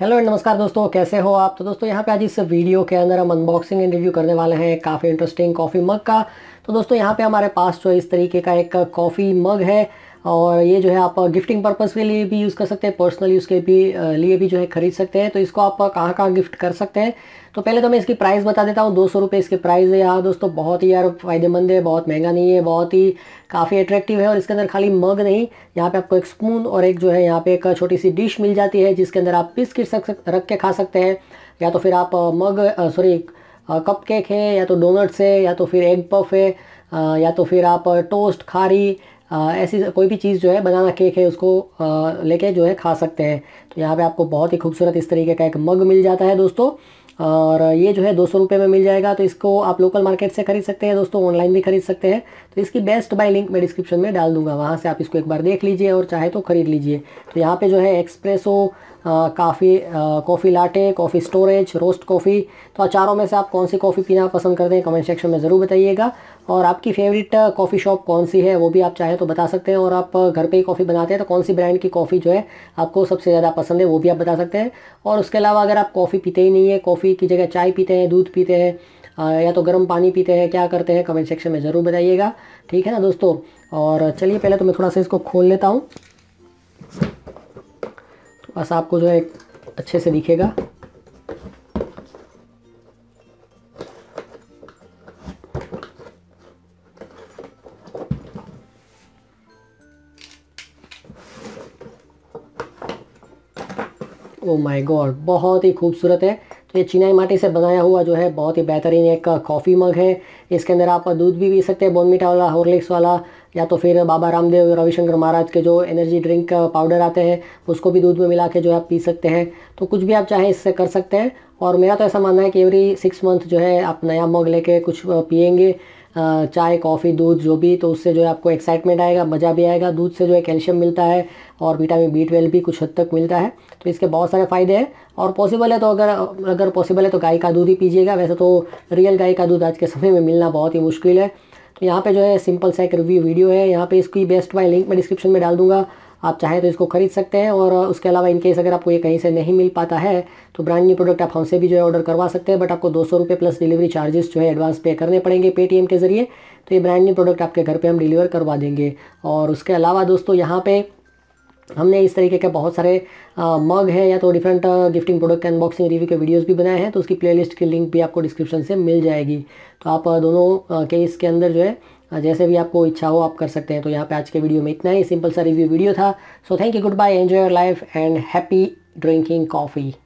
hello and नमस्कार दोस्तों कैसे हो आप तो दोस्तों यहाँ पे आज इस वीडियो के अंदर हम अनबॉक्सिंग एंड रिव्यू करने वाले हैं काफ़ी इंटरेस्टिंग कॉफ़ी मग का तो दोस्तों यहाँ पे हमारे पास जो इस तरीके का एक कॉफ़ी मग है और ये जो है आप गिफ्टिंग पर्पज़ के लिए भी यूज़ कर सकते हैं पर्सनल यूज़ के भी लिए भी जो है खरीद सकते हैं तो इसको आप कहाँ कहाँ गिफ्ट कर सकते हैं तो पहले तो मैं इसकी प्राइस बता देता हूँ दो सौ रुपये इसके प्राइस है यार दोस्तों बहुत ही यार फ़ायदेमंद है बहुत महंगा नहीं है बहुत ही काफ़ी अट्रैक्टिव है और इसके अंदर खाली मग नहीं यहाँ पे आपको एक स्पून और एक जो है यहाँ पे एक छोटी सी डिश मिल जाती है जिसके अंदर आप बिस्किट रख के खा सकते हैं या तो फिर आप मग सॉरी कप है या तो डोनट्स है या तो फिर एग पफ है या तो फिर आप टोस्ट खारी ऐसी कोई भी चीज़ जो है बनाना केक है उसको लेके जो है खा सकते हैं तो यहाँ पे आपको बहुत ही खूबसूरत इस तरीके का एक मग मिल जाता है दोस्तों और ये जो है दो सौ में मिल जाएगा तो इसको आप लोकल मार्केट से खरीद सकते हैं दोस्तों ऑनलाइन भी खरीद सकते हैं तो इसकी बेस्ट बाय लिंक मैं डिस्क्रिप्शन में डाल दूंगा वहाँ से आप इसको एक बार देख लीजिए और चाहे तो खरीद लीजिए तो यहाँ पे जो है espresso coffee coffee latte coffee storage roast coffee तो चारों में से आप कौन सी कॉफ़ी पीना पसंद करते हैं कमेंट सेक्शन में ज़रूर बताइएगा और आपकी फेवरेट कॉफ़ी शॉप कौन सी है वो भी आप चाहे तो बता सकते हैं और आप घर पे ही कॉफ़ी बनाते हैं तो कौन सी ब्रांड की कॉफ़ी जो है आपको सबसे ज़्यादा पसंद है वो भी आप बता सकते हैं और उसके अलावा अगर आप कॉफ़ी पीते ही नहीं है कॉफ़ी कॉफ़ी की जगह चाय पीते हैं दूध पीते हैं या तो गर्म पानी पीते हैं क्या करते हैं कमेंट सेक्शन में ज़रूर बताइएगा ठीक है ना दोस्तों और चलिए पहले तो मैं थोड़ा सा इसको खोल लेता हूँ बस आपको जो है अच्छे से दिखेगा ओ माय गॉड बहुत ही खूबसूरत है ये चिनाई माटी से बनाया हुआ जो है बहुत ही बेहतरीन एक कॉफ़ी मग है इसके अंदर आप दूध भी पी सकते हैं बोनमीटा वाला हॉर्लिक्स वाला या तो फिर बाबा रामदेव रविशंकर महाराज के जो एनर्जी ड्रिंक पाउडर आते हैं उसको भी दूध में मिला के जो है आप पी सकते हैं तो कुछ भी आप चाहें इससे कर सकते हैं और मेरा तो ऐसा मानना है कि एवरी सिक्स मंथ जो है आप नया मग लेके कुछ पियेंगे चाय कॉफ़ी दूध जो भी तो उससे जो है आपको एक्साइटमेंट आएगा मज़ा भी आएगा दूध से जो है कैल्शियम मिलता है और विटामिन बी ट्वेल्व भी कुछ हद तक मिलता है तो इसके बहुत सारे फ़ायदे हैं और पॉसिबल है तो अगर अगर पॉसिबल है तो गाय का दूध ही पीजिएगा वैसे तो रियल गाय का दूध आज के समय में मिलना बहुत ही मुश्किल है तो यहाँ पर जो है सिंपल सा एक रिव्यू वीडियो है यहाँ पर इसकी बेस्ट वाई लिंक मैं डिस्क्रिप्शन में डाल दूंगा आप चाहें तो इसको खरीद सकते हैं और उसके अलावा इनकेस अगर आपको ये कहीं से नहीं मिल पाता है तो ब्रांड न्यू प्रोडक्ट आप हमसे भी जो है ऑर्डर करवा सकते हैं बट आपको दो सौ प्लस डिलीवरी चार्जेस जो है एडवांस पे करने पड़ेंगे पेटीएम के ज़रिए तो ये ब्रांड न्यू प्रोडक्ट आपके घर पर हम डिलीवर करवा देंगे और उसके अलावा दोस्तों यहाँ पर हमने इस तरीके के बहुत सारे मग है या तो different gifting product unboxing review के वीडियोस भी बनाए हैं तो उसकी प्लेलिस्ट की लिंक भी आपको डिस्क्रिप्शन से मिल जाएगी तो आप दोनों केस के अंदर जो है हाँ, जैसे भी आपको इच्छा हो आप कर सकते हैं तो यहाँ पे आज के वीडियो में इतना ही सिंपल सा रिव्यू वीडियो था so thank you goodbye enjoy your life and happy drinking coffee